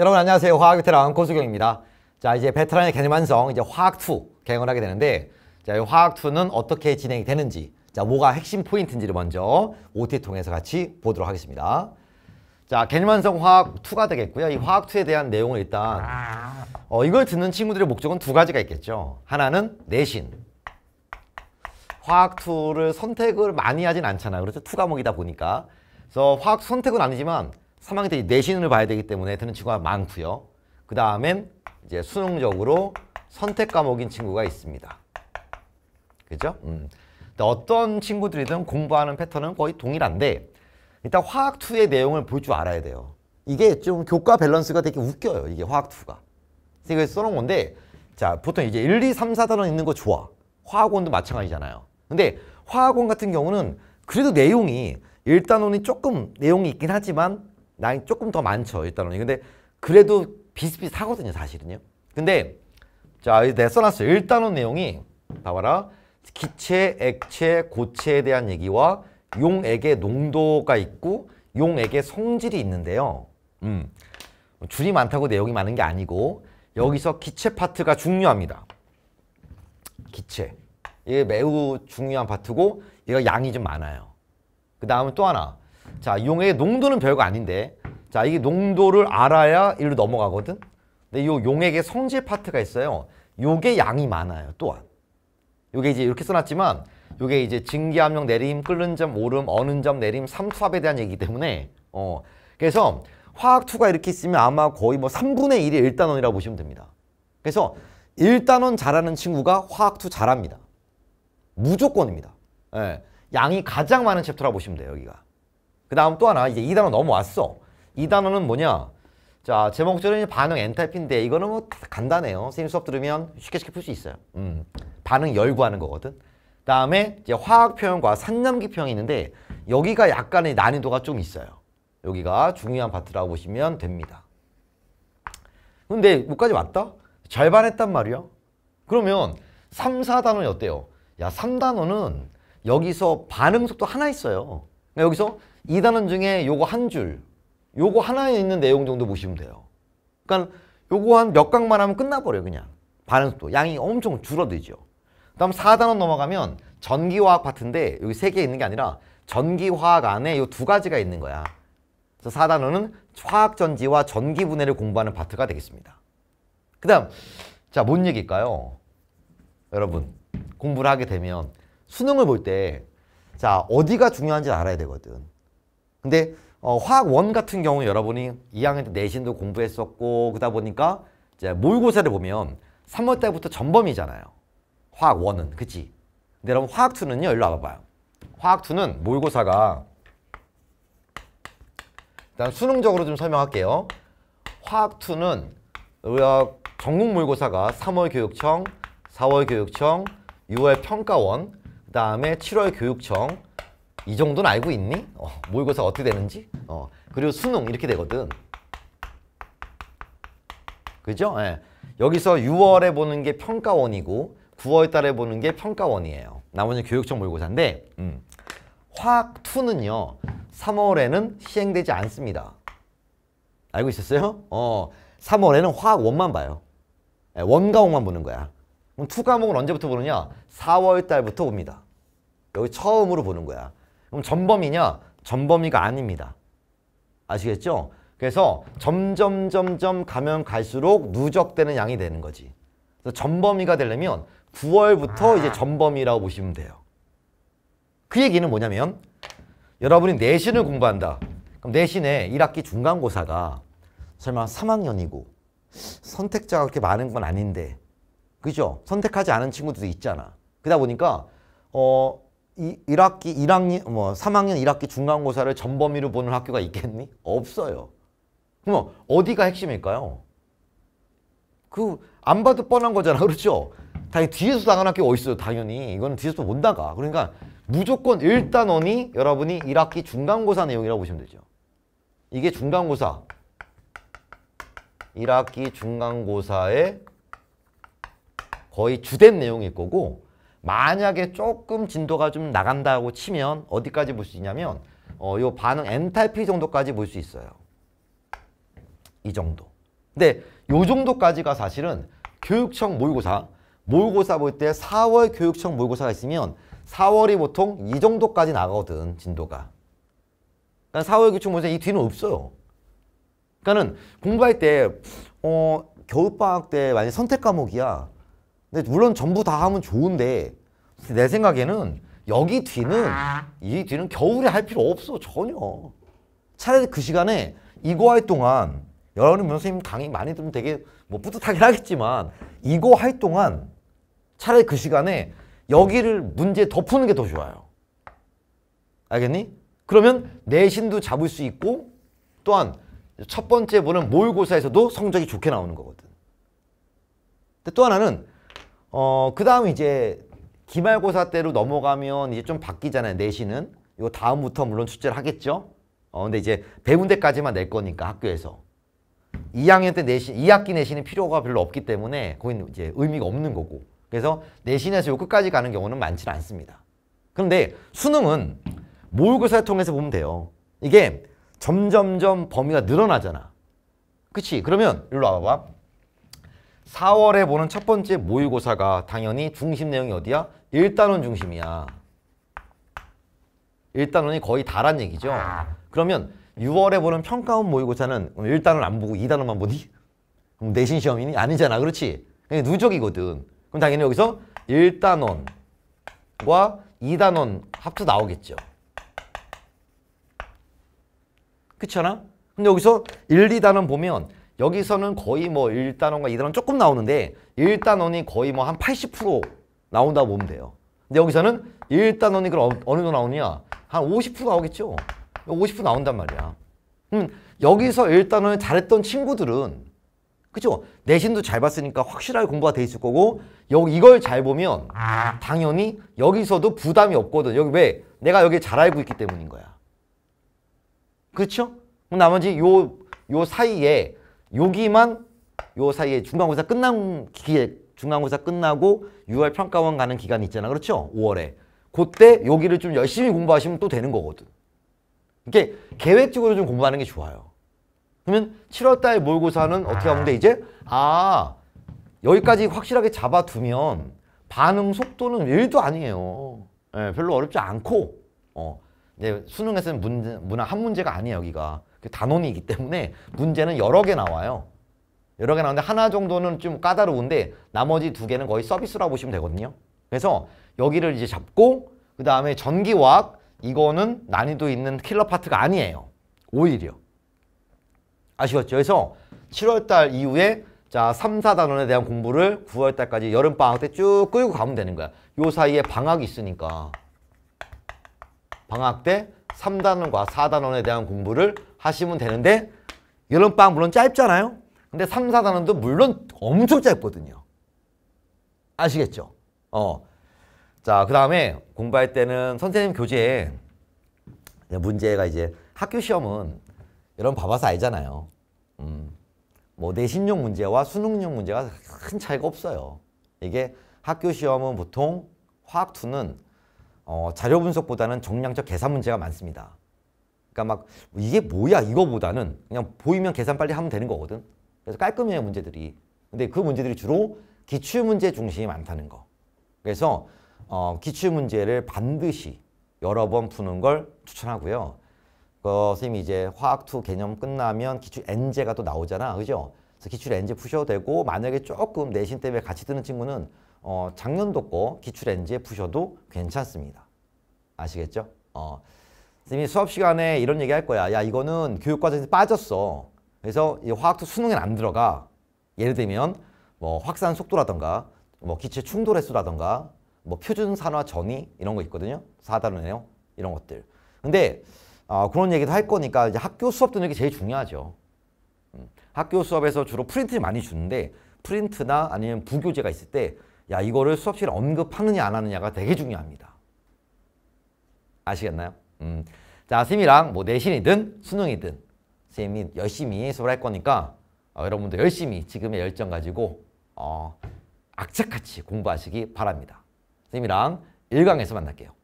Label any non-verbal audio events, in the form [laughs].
여러분 안녕하세요. 화학 베테랑 고수경입니다. 자 이제 베테랑의 개념 완성 이제 화학 2 개행을 하게 되는데 자이 화학 2는 어떻게 진행이 되는지 자 뭐가 핵심 포인트인지를 먼저 OT 통해서 같이 보도록 하겠습니다. 자 개념 완성 화학 2가 되겠고요. 이 화학 2에 대한 내용은 일단 아. 어, 이걸 듣는 친구들의 목적은 두 가지가 있겠죠. 하나는 내신 화학 2를 선택을 많이 하진 않잖아요. 그렇죠? 2 과목이다 보니까 그래서 화학 선택은 아니지만 3학년 때 내신을 봐야 되기 때문에 드는 친구가 많고요. 그 다음엔 이제 수능적으로 선택 과목인 친구가 있습니다. 그죠? 음. 어떤 친구들이든 공부하는 패턴은 거의 동일한데 일단 화학2의 내용을 볼 줄 알아야 돼요. 이게 좀 교과 밸런스가 되게 웃겨요. 이게 화학2가. 그래서 써놓은 건데 자 보통 이제 1, 2, 3, 4단원 있는 거 좋아. 화학원도 마찬가지잖아요. 근데 화학원 같은 경우는 그래도 내용이 1단원이 조금 내용이 있긴 하지만 나이 조금 더 많죠 일단은 근데 그래도 비슷비슷하거든요 사실은요 근데 자 내가 써놨어요 일단은 내용이 봐봐라 기체, 액체, 고체에 대한 얘기와 용액의 농도가 있고 용액의 성질이 있는데요 음, 줄이 많다고 내용이 많은 게 아니고 여기서 기체 파트가 중요합니다 기체 이게 매우 중요한 파트고 얘가 양이 좀 많아요 그 다음은 또 하나 자, 용의 액 농도는 별거 아닌데 자, 이게 농도를 알아야 일로 넘어가거든. 근데 이 용액의 성질 파트가 있어요. 요게 양이 많아요, 또한. 요게 이제 이렇게 써놨지만 요게 이제 증기압력 내림, 끓는 점 오름, 어는 점 내림, 삼투압에 대한 얘기 때문에 어 그래서 화학투가 이렇게 있으면 아마 거의 뭐 3분의 1이 1단원이라고 보시면 됩니다. 그래서 1단원 잘하는 친구가 화학투 잘합니다. 무조건입니다. 예. 양이 가장 많은 챕터라고 보시면 돼요, 여기가. 그 다음 또 하나 이제 2단원 넘어왔어. 2단원은 뭐냐? 자제목적는 반응 엔탈피인데 이거는 뭐 간단해요. 선생님 수업 들으면 쉽게 쉽게 풀 수 있어요. 음, 반응 열고하는 거거든. 그 다음에 이제 화학 표현과 산남기 표현이 있는데 여기가 약간의 난이도가 좀 있어요. 여기가 중요한 파트라고 보시면 됩니다. 근데 못까지 왔다? 절반 했단 말이야. 그러면 3, 4단원이 어때요? 야 3단원은 여기서 반응 속도 하나 있어요. 그러니까 여기서 2단원 중에 요거 한 줄, 요거 하나에 있는 내용 정도 보시면 돼요. 그러니까 요거 한 몇 강만 하면 끝나버려요, 그냥. 반응 속도. 양이 엄청 줄어들죠. 그 다음 4단원 넘어가면 전기화학 파트인데 여기 세개 있는 게 아니라 전기화학 안에 요 두 가지가 있는 거야. 그래서 4단원은 화학전지와 전기분해를 공부하는 파트가 되겠습니다. 그 다음, 자, 뭔 얘기일까요? 여러분, 공부를 하게 되면 수능을 볼 때, 자, 어디가 중요한지 알아야 되거든. 근데 어, 화학 원 같은 경우 여러분이 2학년 때 내신도 공부했었고 그러다 보니까 이제 모의고사를 보면 3월 달부터 전범이잖아요. 화학 원은 그치? 근데 여러분 화학 투는요 일로 와봐요 화학 투는 모의고사가 일단 수능적으로 좀 설명할게요. 화학 투는 의학 전국 모의고사가 3월 교육청, 4월 교육청, 6월 평가원, 그 다음에 7월 교육청, 이 정도는 알고 있니? 어, 모의고사 어떻게 되는지? 어, 그리고 수능 이렇게 되거든. 그죠? 예. 여기서 6월에 보는 게 평가원이고 9월 달에 보는 게 평가원이에요. 나머지는 교육청 모의고사인데 음. 화학 2는요. 3월에는 시행되지 않습니다. 알고 있었어요? 어, 3월에는 화학 1만 봐요. 예, 원과목만 보는 거야. 그럼 2과목은 언제부터 보느냐? 4월 달부터 봅니다. 여기 처음으로 보는 거야. 그럼 전범이냐? 전범위가 아닙니다. 아시겠죠? 그래서 점점 점점 가면 갈수록 누적되는 양이 되는 거지. 그래서 전범위가 되려면 9월부터 아. 이제 전범위라고 보시면 돼요. 그 얘기는 뭐냐면 여러분이 내신을 공부한다. 그럼 내신에 1학기 중간고사가 설마 3학년이고 선택자가 그렇게 많은 건 아닌데 그죠? 선택하지 않은 친구들도 있잖아. 그러다 보니까 어 이, 1학기 1학년 뭐 3학년 1학기 중간고사를 전 범위로 보는 학교가 있겠니? 없어요. 그럼 어디가 핵심일까요? 그 안 봐도 뻔한 거잖아. [laughs] 그렇죠? 당연히 뒤에서 당한 학교 어디 어요 당연히. 이거는 뒤에서 못 나가. 그러니까 무조건 일단원이 여러분이 1학기 중간고사 내용이라고 보시면 되죠. 이게 중간고사. 1학기 중간고사의 거의 주된 내용일 거고 만약에 조금 진도가 좀 나간다고 치면 어디까지 볼 수 있냐면 어, 요 반응 엔탈피 정도까지 볼 수 있어요. 이 정도. 근데 요 정도까지가 사실은 교육청 모의고사 모의고사 볼 때 4월 교육청 모의고사가 있으면 4월이 보통 이 정도까지 나가거든 진도가. 그러니까 4월 교육청 모의고사 이 뒤는 없어요. 그러니까는 공부할 때 어, 겨울방학 때 만약 에 선택 과목이야. 근데 물론 전부 다 하면 좋은데 내 생각에는 여기 뒤는 이 뒤는 겨울에 할 필요 없어 전혀 차라리 그 시간에 이거 할 동안 여러분 선생님 강의 많이 들으면 되게 뭐 뿌듯하긴 하겠지만 이거 할 동안 차라리 그 시간에 여기를 문제 더 푸는 게 더 좋아요 알겠니? 그러면 내신도 잡을 수 있고 또한 첫 번째 보는 모의고사에서도 성적이 좋게 나오는 거거든 근데 또 하나는 어, 그 다음 이제 기말고사 때로 넘어가면 이제 좀 바뀌잖아요. 내신은. 이거 다음부터 물론 출제를 하겠죠. 어, 근데 이제 배운데까지만 낼 거니까 학교에서. 2학년 때 내신, 2학기 내신은 필요가 별로 없기 때문에 거기 이제 의미가 없는 거고. 그래서 내신에서 요 끝까지 가는 경우는 많지 않습니다. 그런데 수능은 모의고사를 통해서 보면 돼요. 이게 점점점 범위가 늘어나잖아. 그치? 그러면 일로 와봐봐. 4월에 보는 첫 번째 모의고사가 당연히 중심 내용이 어디야? 1단원 중심이야. 1단원이 거의 다란 얘기죠. 그러면 6월에 보는 평가원 모의고사는 1단원 안 보고 2단원만 보니? 그럼 내신 시험이니? 아니잖아. 그렇지? 그냥 누적이거든. 그럼 당연히 여기서 1단원과 2단원 합도 나오겠죠. 그렇잖아? 근데 여기서 1, 2단원 보면 여기서는 거의 뭐 1단원과 2단원 조금 나오는데 1단원이 거의 뭐 한 80% 나온다고 보면 돼요. 근데 여기서는 1단원이 그럼 어, 어느 정도 나오냐한 50% 나오겠죠. 50% 나온단 말이야. 음, 여기서 1단원을 잘했던 친구들은 그죠? 내신도 잘 봤으니까 확실하게 공부가 돼 있을 거고 여기 이걸 잘 보면 당연히 여기서도 부담이 없거든. 여기 왜? 내가 여기 잘 알고 있기 때문인 거야. 그렇죠? 그럼 나머지 요, 요 사이에 여기만 요 사이에 중간고사 끝난 기에 중간고사 끝나고 6월 평가원 가는 기간 이 있잖아. 그렇죠? 5월에. 그때 여기를 좀 열심히 공부하시면 또 되는 거거든. 이렇게 계획적으로 좀 공부하는 게 좋아요. 그러면 7월 달 모의고사는 어떻게 하면 돼? 이제 아 여기까지 확실하게 잡아두면 반응 속도는 일도 아니에요. 네, 별로 어렵지 않고 어. 네, 수능에서는 문 문화 한 문제가 아니에요 여기가. 그 단원이기 때문에 문제는 여러 개 나와요. 여러 개 나오는데 하나 정도는 좀 까다로운데 나머지 두 개는 거의 서비스라고 보시면 되거든요. 그래서 여기를 이제 잡고 그 다음에 전기화학 이거는 난이도 있는 킬러 파트가 아니에요. 오히려. 아시겠죠? 그래서 7월달 이후에 자 3, 4단원에 대한 공부를 9월달까지 여름방학 때 쭉 끌고 가면 되는 거야. 요 사이에 방학이 있으니까. 방학 때 3단원과 4단원에 대한 공부를 하시면 되는데 여름방 물론 짧잖아요. 근데 3, 4단원도 물론 엄청 짧거든요. 아시겠죠? 어. 자, 그 다음에 공부할 때는 선생님 교재에 문제가 이제 학교 시험은 여러분 봐봐서 알잖아요. 음, 뭐 내신용 문제와 수능용 문제가 큰 차이가 없어요. 이게 학교 시험은 보통 화학2는 어, 자료 분석보다는 정량적 계산 문제가 많습니다. 그러니까 막 이게 뭐야 이거보다는 그냥 보이면 계산 빨리 하면 되는 거거든. 그래서 깔끔해요 문제들이. 근데 그 문제들이 주로 기출 문제 중심이 많다는 거. 그래서 어, 기출 문제를 반드시 여러 번 푸는 걸 추천하고요. 그 선생님이 이제 화학 2 개념 끝나면 기출 n 제가또 나오잖아. 그죠? 그래서 기출 n 제 푸셔도 되고 만약에 조금 내신 때문에 같이 드는 친구는 어, 작년도 거 기출 n 제 푸셔도 괜찮습니다. 아시겠죠? 어. 선생님이 수업 시간에 이런 얘기 할 거야. 야 이거는 교육과정에서 빠졌어. 그래서 이 화학도 수능엔 안 들어가. 예를 들면 뭐 확산 속도라던가 뭐 기체 충돌 횟수라던가 뭐 표준 산화 전이 이런 거 있거든요. 4단원에요 이런 것들. 근데 어, 그런 얘기도 할 거니까 이제 학교 수업 듣는 게 제일 중요하죠. 음. 학교 수업에서 주로 프린트를 많이 주는데 프린트나 아니면 부교재가 있을 때 야 이거를 수업실에 언급하느냐 안 하느냐가 되게 중요합니다. 아시겠나요? 음. 자, 님이랑뭐 내신이든 수능이든 선생님이 열심히 수업을 할 거니까 어, 여러분도 열심히 지금의 열정 가지고 어, 악착같이 공부하시기 바랍니다. 선생님이랑 1강에서 만날게요.